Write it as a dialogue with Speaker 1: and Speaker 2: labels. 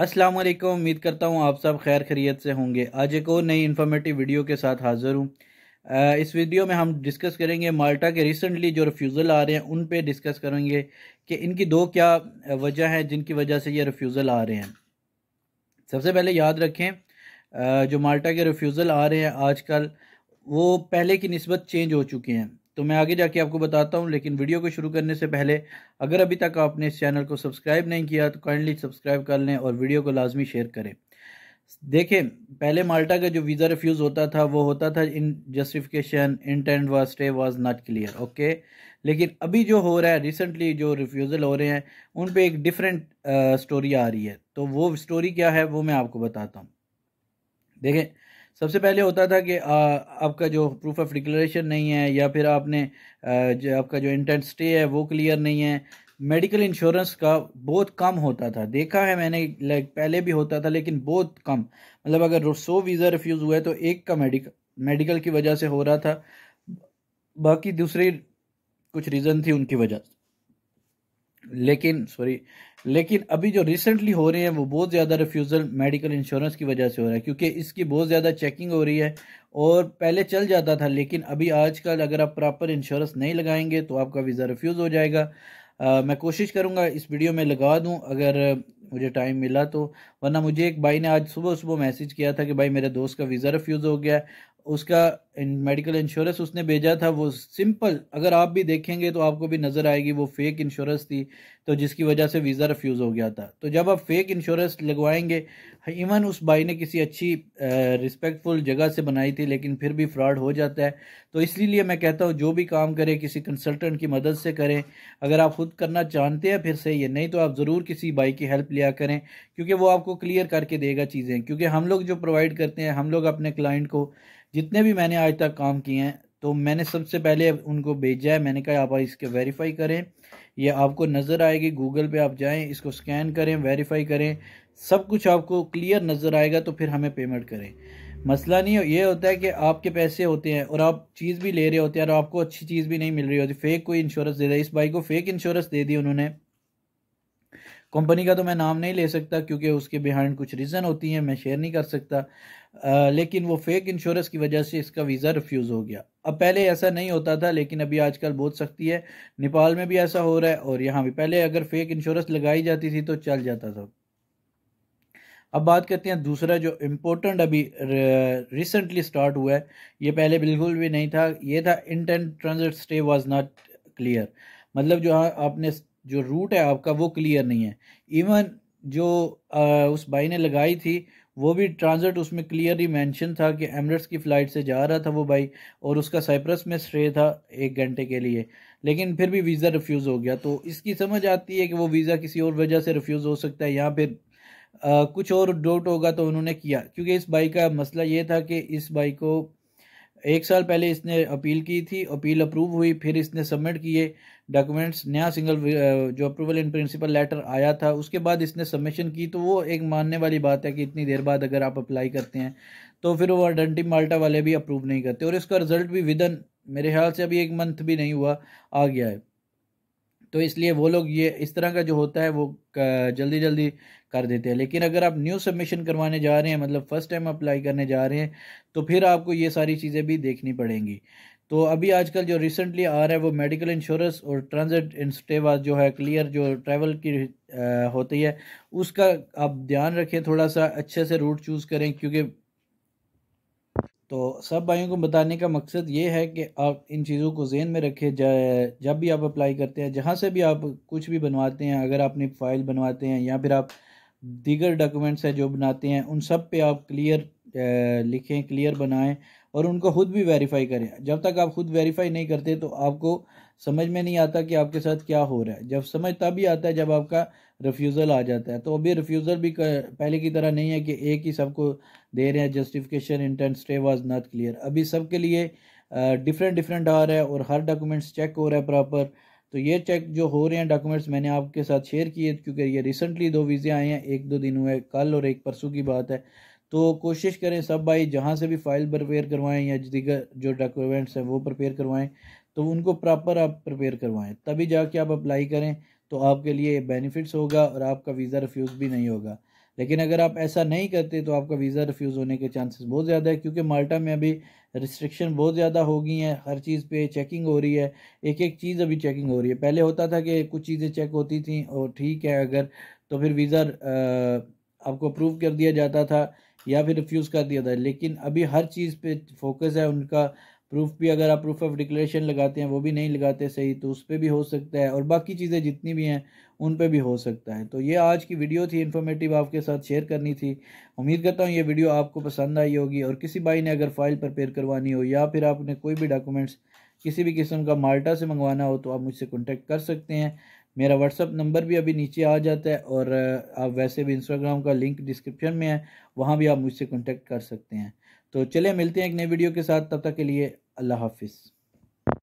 Speaker 1: अस्सलाम वालेकुम उम्मीद करता हूँ आप सब खैर खरीत से होंगे आज एक और नई इन्फॉर्मेटिव वीडियो के साथ हाज़िर हूँ इस वीडियो में हम डिस्कस करेंगे माल्टा के रिसेंटली जो रिफ्यूज़ल आ रहे हैं उन पे डिस्कस करेंगे कि इनकी दो क्या वजह हैं जिनकी वजह से ये रिफ्यूज़ल आ रहे हैं सबसे पहले याद रखें जो माल्टा के रिफ्यूज़ल आ रहे हैं आजकल वो पहले की नस्बत चेंज हो चुके हैं तो मैं आगे जाके आपको बताता हूँ लेकिन वीडियो को शुरू करने से पहले अगर अभी तक आपने इस चैनल को सब्सक्राइब नहीं किया तो काइंडली सब्सक्राइब कर लें और वीडियो को लाजमी शेयर करें देखें पहले माल्टा का जो वीज़ा रिफ्यूज़ होता था वो होता था in justification intent was stay was not clear okay लेकिन अभी जो हो रहा है रिसेंटली जो रिफ्यूज़ल हो रहे हैं उन पर एक डिफरेंट स्टोरी आ रही है तो वो स्टोरी क्या है वो मैं आपको बताता हूँ देखें सबसे पहले होता था कि आ, आपका जो प्रूफ ऑफ डिक्लेरेशन नहीं है या फिर आपने जो आपका जो इंटेंट स्टे है वो क्लियर नहीं है मेडिकल इंश्योरेंस का बहुत कम होता था देखा है मैंने लाइक पहले भी होता था लेकिन बहुत कम मतलब अगर सौ वीज़ा रिफ्यूज़ हुआ है तो एक का मेडिकल मेडिकल की वजह से हो रहा था बाकी दूसरे कुछ रीज़न थी उनकी वजह से लेकिन सॉरी लेकिन अभी जो रिसेंटली हो रही है वो बहुत ज़्यादा रिफ्यूज़ल मेडिकल इंश्योरेंस की वजह से हो रहा है क्योंकि इसकी बहुत ज़्यादा चेकिंग हो रही है और पहले चल जाता था लेकिन अभी आजकल अगर आप प्रॉपर इंश्योरेंस नहीं लगाएंगे तो आपका वीज़ा रिफ्यूज़ हो जाएगा आ, मैं कोशिश करूँगा इस वीडियो में लगा दूँ अगर मुझे टाइम मिला तो वरना मुझे एक भाई ने आज सुबह सुबह मैसेज किया था कि भाई मेरे दोस्त का वीज़ा रिफ्यूज़ हो गया उसका मेडिकल इंश्योरेंस उसने भेजा था वो सिंपल अगर आप भी देखेंगे तो आपको भी नज़र आएगी वो फेक इंश्योरेंस थी तो जिसकी वजह से वीज़ा रिफ्यूज़ हो गया था तो जब आप फेक इंश्योरेंस लगवाएंगे इवन उस भाई ने किसी अच्छी रिस्पेक्टफुल जगह से बनाई थी लेकिन फिर भी फ्रॉड हो जाता है तो इसलिए मैं कहता हूँ जो भी काम करें किसी कंसल्टेंट की मदद से करें अगर आप ख़ुद करना चाहते हैं फिर सही है नहीं तो आप ज़रूर किसी भाई की हेल्प लिया करें क्योंकि वो आपको क्लियर करके देगा चीज़ें क्योंकि हम लोग जो प्रोवाइड करते हैं हम लोग अपने क्लाइंट को जितने भी मैंने आज तक काम किए हैं तो मैंने सबसे पहले उनको भेजा है मैंने कहा आप इसके वेरीफाई करें ये आपको नज़र आएगी गूगल पे आप जाएं इसको स्कैन करें वेरीफाई करें सब कुछ आपको क्लियर नज़र आएगा तो फिर हमें पेमेंट करें मसला नहीं ये होता है कि आपके पैसे होते हैं और आप चीज़ भी ले रहे होते हैं और आपको अच्छी चीज़ भी नहीं मिल रही होती फेक कोई इंश्योरेंस दे रहा है इस बाइक को फेक इंश्योरेंस दे दी उन्होंने कंपनी का तो मैं नाम नहीं ले सकता क्योंकि उसके बिहाइंड कुछ रीज़न होती हैं मैं शेयर नहीं कर सकता आ, लेकिन वो फेक इंश्योरेंस की वजह से इसका वीज़ा रिफ्यूज़ हो गया अब पहले ऐसा नहीं होता था लेकिन अभी आजकल बहुत सख्ती है नेपाल में भी ऐसा हो रहा है और यहाँ भी पहले अगर फेक इंश्योरेंस लगाई जाती थी तो चल जाता था अब बात करते हैं दूसरा जो इम्पोर्टेंट अभी रिसेंटली स्टार्ट हुआ है ये पहले बिल्कुल भी नहीं था ये था intent transit stay was not clear मतलब जो आपने जो रूट है आपका वो क्लियर नहीं है इवन जो आ, उस भाई ने लगाई थी वो भी ट्रांजिट उसमें क्लियरली मेंशन था कि एमरेट्स की फ़्लाइट से जा रहा था वो भाई और उसका साइप्रस में स्ट्रे था एक घंटे के लिए लेकिन फिर भी वीज़ा रिफ्यूज़ हो गया तो इसकी समझ आती है कि वो वीज़ा किसी और वजह से रिफ्यूज़ हो सकता है या फिर आ, कुछ और डाउट होगा तो उन्होंने किया क्योंकि इस भाई का मसला ये था कि इस भाई को एक साल पहले इसने अपील की थी अपील अप्रूव हुई फिर इसने सबमिट किए डॉक्यूमेंट्स नया सिंगल uh, जो अप्रूवल इन प्रिंसिपल लेटर आया था उसके बाद इसने सबमिशन की तो वो एक मानने वाली बात है कि इतनी देर बाद अगर आप अप्लाई करते हैं तो फिर वो अडेंटी माल्टा वाले भी अप्रूव नहीं करते और इसका रिजल्ट भी विदन मेरे ख्याल से अभी एक मंथ भी नहीं हुआ आ गया है तो इसलिए वो लोग ये इस तरह का जो होता है वो जल्दी जल्दी कर देते हैं लेकिन अगर आप न्यू सबमिशन करवाने जा रहे हैं मतलब फ़र्स्ट टाइम अप्लाई करने जा रहे हैं तो फिर आपको ये सारी चीज़ें भी देखनी पड़ेंगी तो अभी आजकल जो रिसेंटली आ रहा है वो मेडिकल इंश्योरेंस और ट्रांजिट इंस्टेवा जो है क्लियर जो ट्रैवल की आ, होती है उसका आप ध्यान रखें थोड़ा सा अच्छे से रूट चूज़ करें क्योंकि तो सब भाइयों को बताने का मकसद ये है कि आप इन चीज़ों को जेन में रखें जब भी आप अप्लाई करते हैं जहाँ से भी आप कुछ भी बनवाते हैं अगर आपने फ़ाइल बनवाते हैं या फिर आप दीगर डॉक्यूमेंट्स हैं जो बनाते हैं उन सब पे आप क्लियर लिखें क्लियर बनाएं और उनको खुद भी वेरीफाई करें जब तक आप खुद वेरीफाई नहीं करते तो आपको समझ में नहीं आता कि आपके साथ क्या हो रहा है जब समझ तब ही आता है जब आपका रिफ्यूज़ल आ जाता है तो अभी रिफ्यूज़ल भी कर, पहले की तरह नहीं है कि एक ही सबको दे रहे हैं justification intent stay was not clear अभी सबके लिए डिफरेंट डिफरेंट आ रहा है और हर डॉक्यूमेंट्स चेक हो रहा है प्रॉपर तो ये चेक जो हो रहे हैं डॉक्यूमेंट्स मैंने आपके साथ शेयर किए क्योंकि ये रिसेंटली दो वीज़े आए हैं एक दो दिन हुए कल और एक परसों की बात है तो कोशिश करें सब भाई जहाँ से भी फाइल प्रपेयर करवाएं या दीगर जो डॉक्यूमेंट्स हैं वो प्रपेयर करवाएं तो उनको प्रॉपर आप प्रिपेयर करवाएं तभी जाके आप अप्लाई करें तो आपके लिए बेनिफिट्स होगा और आपका वीज़ा रिफ्यूज़ भी नहीं होगा लेकिन अगर आप ऐसा नहीं करते तो आपका वीज़ा रिफ्यूज़ होने के चांसेस बहुत ज़्यादा है क्योंकि माल्टा में अभी रिस्ट्रिक्शन बहुत ज़्यादा हो गई हैं हर चीज़ पे चेकिंग हो रही है एक एक चीज़ अभी चेकिंग हो रही है पहले होता था कि कुछ चीज़ें चेक होती थी और ठीक है अगर तो फिर वीज़ा आपको अप्रूव कर दिया जाता था या फिर रिफ्यूज़ कर दिया था लेकिन अभी हर चीज़ पर फोकस है उनका प्रूफ भी अगर आप प्रूफ ऑफ डिक्लेरेशन लगाते हैं वो भी नहीं लगाते सही तो उस पर भी हो सकता है और बाकी चीज़ें जितनी भी हैं उन पर भी हो सकता है तो ये आज की वीडियो थी इन्फॉर्मेटिव आपके साथ शेयर करनी थी उम्मीद करता हूँ ये वीडियो आपको पसंद आई होगी और किसी भाई ने अगर फाइल प्रपेयर करवानी हो या फिर आपने कोई भी डॉक्यूमेंट्स किसी भी किस्म का माल्टा से मंगवाना हो तो आप मुझसे कॉन्टेक्ट कर सकते हैं मेरा व्हाट्सअप नंबर भी अभी नीचे आ जाता है और आप वैसे भी इंस्टाग्राम का लिंक डिस्क्रिप्शन में है वहाँ भी आप मुझसे कॉन्टेक्ट कर सकते हैं तो चले मिलते हैं एक नई वीडियो के साथ तब तक के लिए الله حافظ